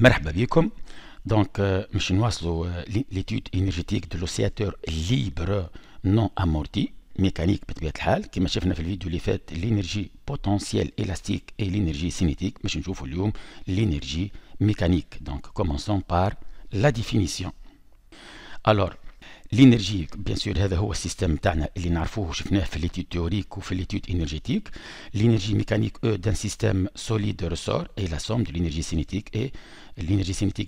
merhaba donc euh, mes euh, l'étude énergétique de l'oscillateur libre non amorti mécanique qui m'achève vidéo les l'énergie potentielle élastique et l'énergie cinétique mes chinoises aujourd'hui l'énergie mécanique donc commençons par la définition alors L'énergie, bien sûr, c'est le système qui est un système théorique ou énergétique. L'énergie mécanique euh, d'un système solide ressort est la somme de l'énergie cinétique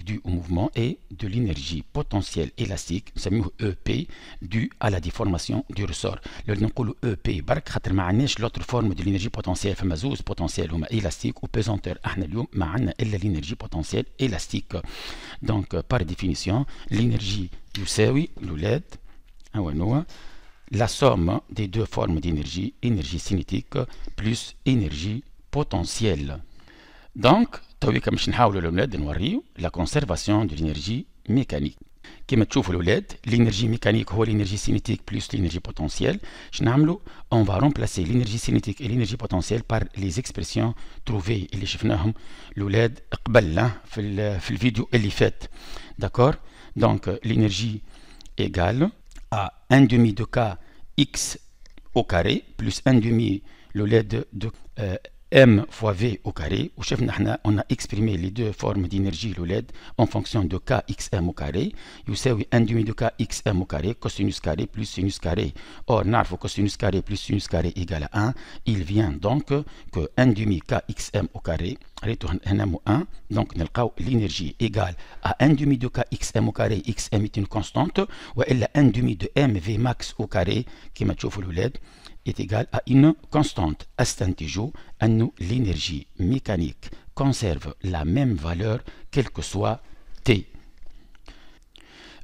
due au mouvement et de l'énergie potentielle élastique, cest à EP, due à la déformation du ressort. Nous avons dit que l'EP est une l'autre forme de l'énergie potentielle, cest potentielle ou élastique, ou pesanteur. Donc, par définition, l'énergie potentielle élastique. Donc, euh, par définition, l'énergie vous savez, nous ah hein. la somme des deux formes d'énergie, énergie cinétique plus énergie potentielle. Donc, la conservation de l'énergie mécanique. Qui trouve l'OLED, l'énergie mécanique ou l'énergie cinétique plus l'énergie potentielle, on va remplacer l'énergie cinétique et l'énergie potentielle par les expressions trouvées et les chiffres l'OLED, l'OLED, la vidéo, elle est faite. D'accord donc euh, l'énergie égale à 1 demi de k x au carré plus 1 demi le LED de euh, m fois v au carré, au chef on a exprimé les deux formes d'énergie le LED en fonction de kxm au carré, Vous savez, 1 demi de kxm au carré, cosinus carré plus sinus carré. Or, narf, cosinus carré plus sinus carré égale à 1, il vient donc que 1 demi kxm au carré, retourne 1, donc l'énergie égale à 1 demi de kxm au carré, xm est une constante, ou elle a 1 demi de mv max au carré, qui m'a le LED, est égal à une constante. À ce l'énergie mécanique conserve la même valeur quelle que soit t.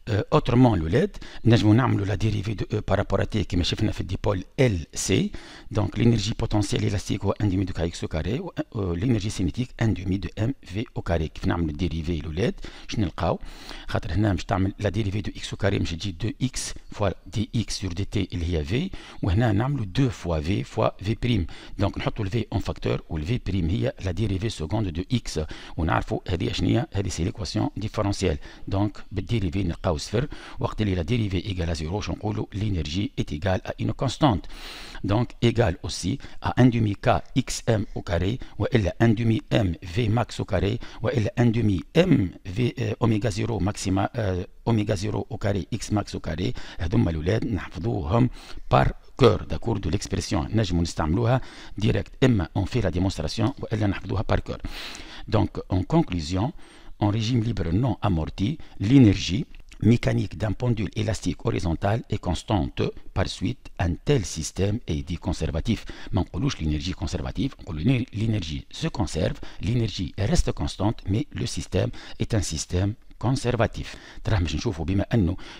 Euh, autrement le LED la dérivée e par rapport à T qui est في dipôle LC donc l'énergie potentielle élastique est 1 demi de kx au carré, ou euh, euh, l'énergie cinétique est 1 demi de mv au carré. Qui finalement le dérivé et le LED, je n'ai pas La dérivée de x au carré, j'ai dit 2x fois dx sur dt, il y a v. Ou maintenant, le 2 fois v fois v'. prime. Donc on a le v en facteur, ou le v', il y la dérivée seconde de x. On a c'est l'équation différentielle. Donc, la dérivée n'est pas au la dérivée égale à 0, l'énergie est égale à une constante. Donc, égale aussi à 1 demi k xm au carré, ou elle 1 demi m v max au carré, ou elle 1 demi m v euh, oméga 0 maxima euh, oméga 0 au carré x max au carré هذوما الاولاد نحفظوهم par cœur d'accord de l'expression نجموا نستعملوها direct m on fait la démonstration والا نحفظوها hum par cœur donc en conclusion en régime libre non amorti l'énergie mécanique d'un pendule élastique horizontal est constante. Par suite, un tel système est dit conservatif. Mais l'énergie conservative, l'énergie se conserve, l'énergie reste constante, mais le système est un système conservatif.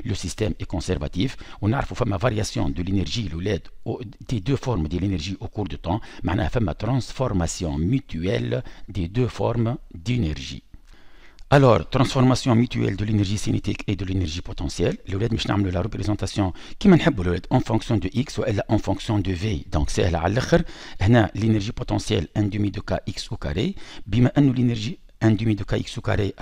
Le système est conservatif. On a fait ma variation de l'énergie, le LED, des deux formes de l'énergie au cours du temps. On a fait transformation mutuelle des deux formes d'énergie. Alors, transformation mutuelle de l'énergie cinétique et de l'énergie potentielle. Le LED, je la représentation qui m'a le en fonction de X ou en fonction de V. Donc, c'est à L'énergie potentielle, un demi de K X au carré. Bima, l'énergie 1 demi de kx au carré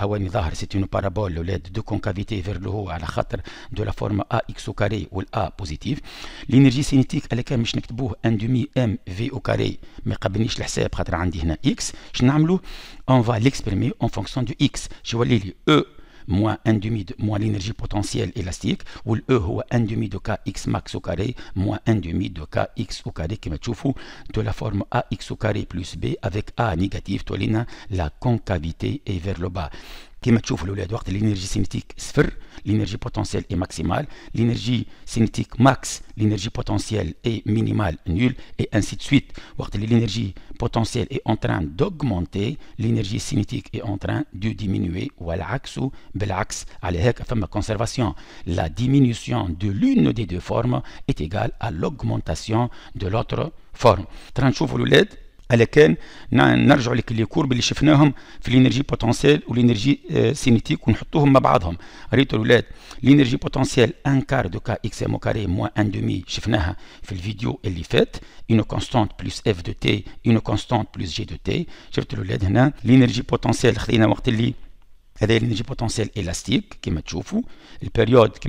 c'est une parabole LED de concavité vers le haut à la khatr de la forme ax au carré ou a positive l'énergie cinétique على كان باش نكتبوه 1 demi mv v au carré ما قابلنيش الحساب خاطر عندي x on va l'exprimer en fonction du x Je vais لي e moins 1 demi moins l'énergie potentielle élastique ou le E هو 1 demi de kx max au carré moins 1 demi de kx au carré qui qui تشوفوا de la forme ax au carré plus b avec a négatif la concavité est vers le bas L'énergie cinétique sphère, l'énergie potentielle est maximale, l'énergie cinétique max, l'énergie potentielle est minimale nulle. Et ainsi de suite. L'énergie potentielle est en train d'augmenter. L'énergie cinétique est en train de diminuer. ou Voilà, belaxe, à l'éhec, la conservation. La diminution de l'une des deux formes est égale à l'augmentation de l'autre forme. على كان نرجع لك لي كورب اللي شفناهم في الانرجي بوتنسيال والانرجي سينيتيك ونحطوهم مع بعضهم ريتو الاولاد الانرجي بوتنسيال ان كار دو كا اكس ام كاري موان ان دومي شفناها في الفيديو اللي فات اون كونستانت بلس اف دو تي اون كونستانت بلس جي دو تي شفت الاولاد هنا الانرجي بوتنسيال خذينا وقت اللي C'est l'énergie potentielle élastique qui m'a La période qui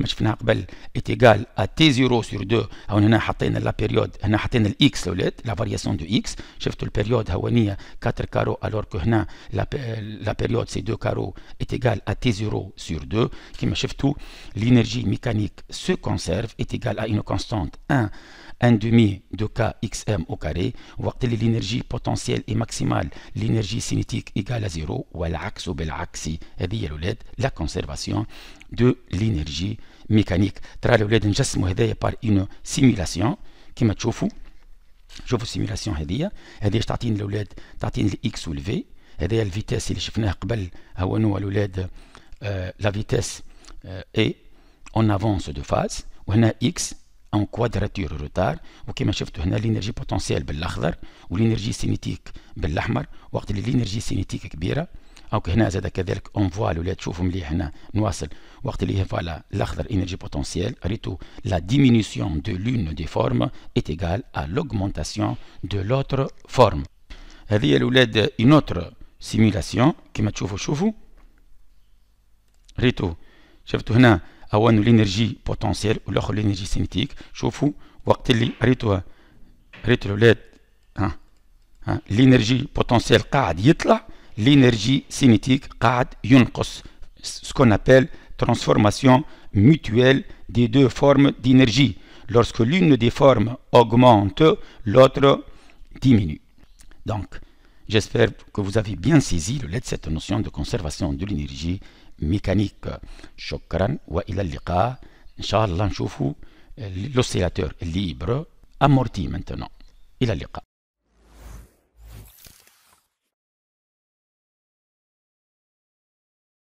est égale à T0 sur 2. Ah, on a la période, on a mis le X, la variation de X. vu la période, 4 carreaux alors que euh, la période, c'est 2 carreaux, est égale à T0 sur 2. vu, l'énergie mécanique se conserve est égale à une constante 1. 1,5 de kxm au carré, وقت l'énergie potentielle est maximale, l'énergie cinétique égale à 0, ou à l'axe ou l'axe, et la conservation de l'énergie mécanique. Tra l'OLED, nous par une simulation, qui une simulation je vous simulation, et simulation et je une simulation ou V, et la vitesse, euh, la vitesse euh, est en avance de phase, ou en X, اون كوادراتور روتار وكما شفتوا هنا لينرجي بوتونسيال بالاخضر ولينرجي سينيتيك بالاحمر وقت اللي لينرجي سينيتيك كبيره اوك هنا زاد كذلك اون فوال ولا تشوفوا مليح هنا نواصل وقت اللي هي فوالا الاخضر انرجي بوتونسيال ريتو لا ديمينيسيون دو لون دي فورم ايت ايغال ا لوغمونتاسيون دو لوتر فورم هذه الاولاد اون اوتر سيمولاسيون كما تشوفوا شوفوا ريتو شفتوا هنا L'énergie potentielle l'énergie l'énergie cinétique hein, hein, l'énergie cinétique, شوفوا وقت اللي transformation mutuelle des deux formes d'énergie. Lorsque l'une des formes augmente, l'autre diminue. Donc, j'espère que vous avez bien saisi le cette notion de conservation de l'énergie ميكانيك شكرا والى اللقاء ان شاء الله نشوفوا لوسيلاتور ليبر امورتي maintenant الى اللقاء